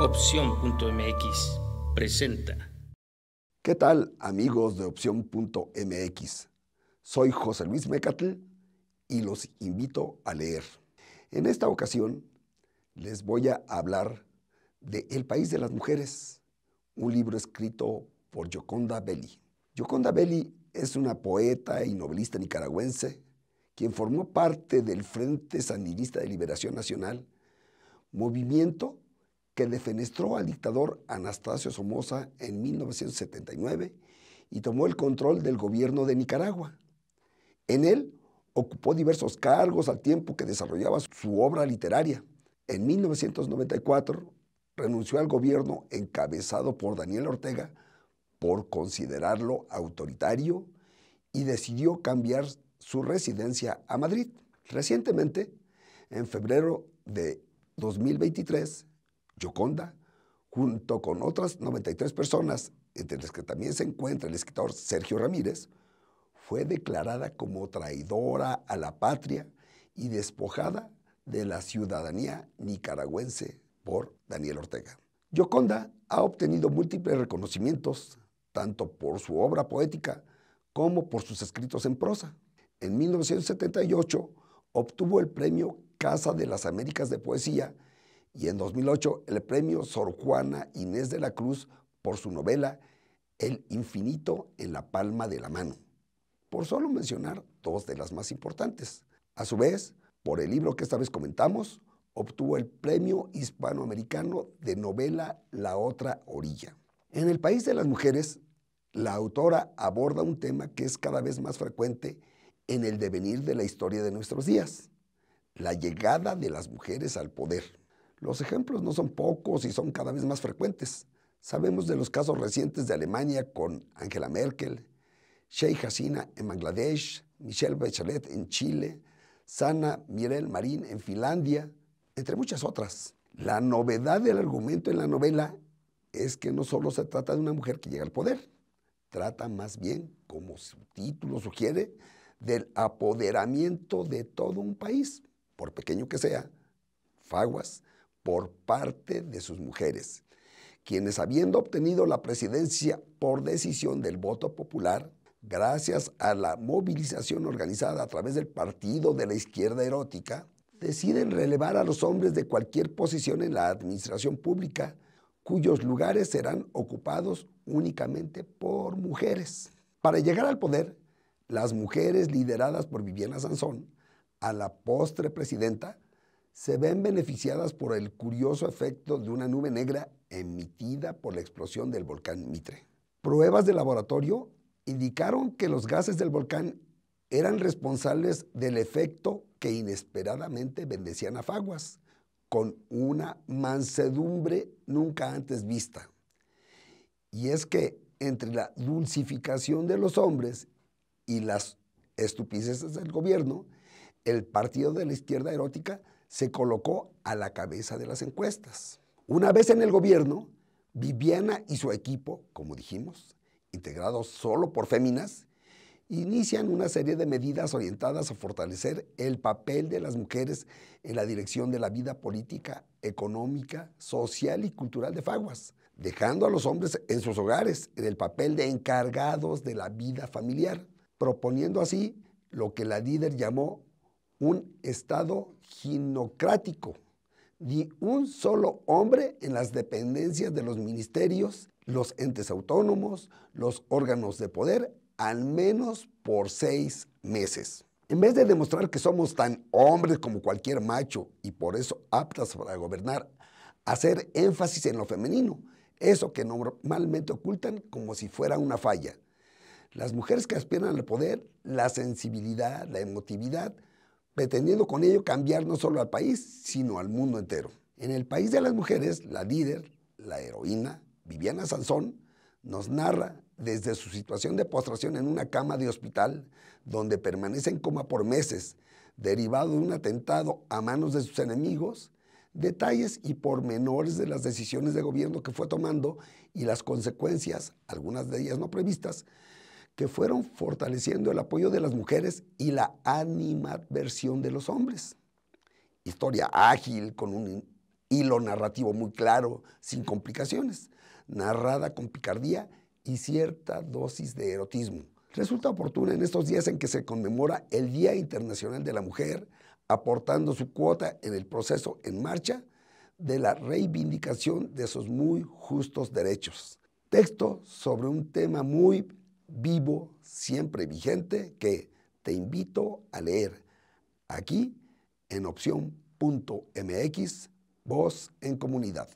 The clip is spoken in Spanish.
Opción.mx presenta. ¿Qué tal amigos de Opción.mx? Soy José Luis Mecatl y los invito a leer. En esta ocasión les voy a hablar de El País de las Mujeres, un libro escrito por Yoconda Belli. Yoconda Belli es una poeta y novelista nicaragüense quien formó parte del Frente Sandinista de Liberación Nacional, movimiento que defenestró al dictador Anastasio Somoza en 1979 y tomó el control del gobierno de Nicaragua. En él ocupó diversos cargos al tiempo que desarrollaba su obra literaria. En 1994 renunció al gobierno encabezado por Daniel Ortega por considerarlo autoritario y decidió cambiar su residencia a Madrid. Recientemente, en febrero de 2023, Yoconda, junto con otras 93 personas, entre las que también se encuentra el escritor Sergio Ramírez, fue declarada como traidora a la patria y despojada de la ciudadanía nicaragüense por Daniel Ortega. Yoconda ha obtenido múltiples reconocimientos, tanto por su obra poética como por sus escritos en prosa. En 1978 obtuvo el premio Casa de las Américas de Poesía y en 2008 el premio Sor Juana Inés de la Cruz por su novela El infinito en la palma de la mano, por solo mencionar dos de las más importantes. A su vez, por el libro que esta vez comentamos, obtuvo el premio hispanoamericano de novela La otra orilla. En el país de las mujeres, la autora aborda un tema que es cada vez más frecuente en el devenir de la historia de nuestros días, la llegada de las mujeres al poder. Los ejemplos no son pocos y son cada vez más frecuentes. Sabemos de los casos recientes de Alemania con Angela Merkel, Sheikh Hasina en Bangladesh, Michelle Bachelet en Chile, Sana Mirel Marín en Finlandia, entre muchas otras. La novedad del argumento en la novela es que no solo se trata de una mujer que llega al poder, trata más bien, como su título sugiere, del apoderamiento de todo un país, por pequeño que sea, faguas, por parte de sus mujeres, quienes habiendo obtenido la presidencia por decisión del voto popular, gracias a la movilización organizada a través del Partido de la Izquierda Erótica, deciden relevar a los hombres de cualquier posición en la administración pública, cuyos lugares serán ocupados únicamente por mujeres. Para llegar al poder, las mujeres lideradas por Viviana Sansón, a la postre presidenta, se ven beneficiadas por el curioso efecto de una nube negra emitida por la explosión del volcán Mitre. Pruebas de laboratorio indicaron que los gases del volcán eran responsables del efecto que inesperadamente bendecían a Faguas, con una mansedumbre nunca antes vista. Y es que entre la dulcificación de los hombres y las estupideces del gobierno, el partido de la izquierda erótica se colocó a la cabeza de las encuestas. Una vez en el gobierno, Viviana y su equipo, como dijimos, integrados solo por féminas, inician una serie de medidas orientadas a fortalecer el papel de las mujeres en la dirección de la vida política, económica, social y cultural de Faguas, dejando a los hombres en sus hogares en el papel de encargados de la vida familiar, proponiendo así lo que la líder llamó un Estado ginocrático, ni un solo hombre en las dependencias de los ministerios, los entes autónomos, los órganos de poder, al menos por seis meses. En vez de demostrar que somos tan hombres como cualquier macho y por eso aptas para gobernar, hacer énfasis en lo femenino, eso que normalmente ocultan como si fuera una falla. Las mujeres que aspiran al poder, la sensibilidad, la emotividad, pretendiendo con ello cambiar no solo al país, sino al mundo entero. En el país de las mujeres, la líder, la heroína, Viviana Sansón, nos narra desde su situación de postración en una cama de hospital, donde permanece en coma por meses, derivado de un atentado a manos de sus enemigos, detalles y pormenores de las decisiones de gobierno que fue tomando y las consecuencias, algunas de ellas no previstas, que fueron fortaleciendo el apoyo de las mujeres y la animadversión de los hombres. Historia ágil, con un hilo narrativo muy claro, sin complicaciones, narrada con picardía y cierta dosis de erotismo. Resulta oportuna en estos días en que se conmemora el Día Internacional de la Mujer, aportando su cuota en el proceso en marcha de la reivindicación de sus muy justos derechos. Texto sobre un tema muy vivo, siempre vigente, que te invito a leer aquí en opción.mx, voz en comunidad.